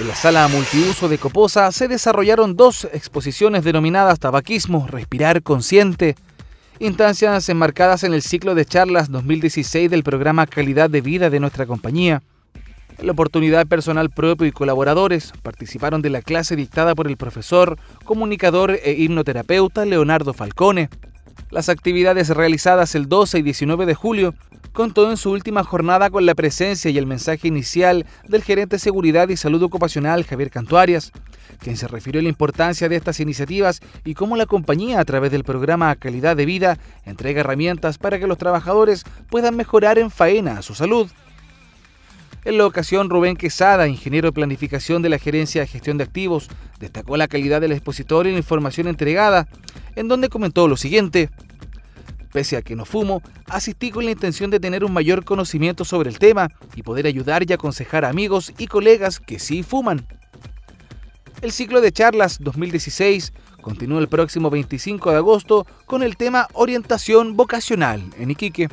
En la sala multiuso de Coposa se desarrollaron dos exposiciones denominadas Tabaquismo, Respirar Consciente, instancias enmarcadas en el ciclo de charlas 2016 del programa Calidad de Vida de nuestra compañía. la oportunidad personal propio y colaboradores participaron de la clase dictada por el profesor, comunicador e hipnoterapeuta Leonardo Falcone. Las actividades realizadas el 12 y 19 de julio contó en su última jornada con la presencia y el mensaje inicial del gerente de Seguridad y Salud Ocupacional Javier Cantuarias, quien se refirió a la importancia de estas iniciativas y cómo la compañía a través del programa Calidad de Vida entrega herramientas para que los trabajadores puedan mejorar en faena su salud. En la ocasión, Rubén Quesada, ingeniero de planificación de la Gerencia de Gestión de Activos, destacó la calidad del expositor y la información entregada, en donde comentó lo siguiente. Pese a que no fumo, asistí con la intención de tener un mayor conocimiento sobre el tema y poder ayudar y aconsejar a amigos y colegas que sí fuman. El ciclo de charlas 2016 continúa el próximo 25 de agosto con el tema Orientación Vocacional en Iquique.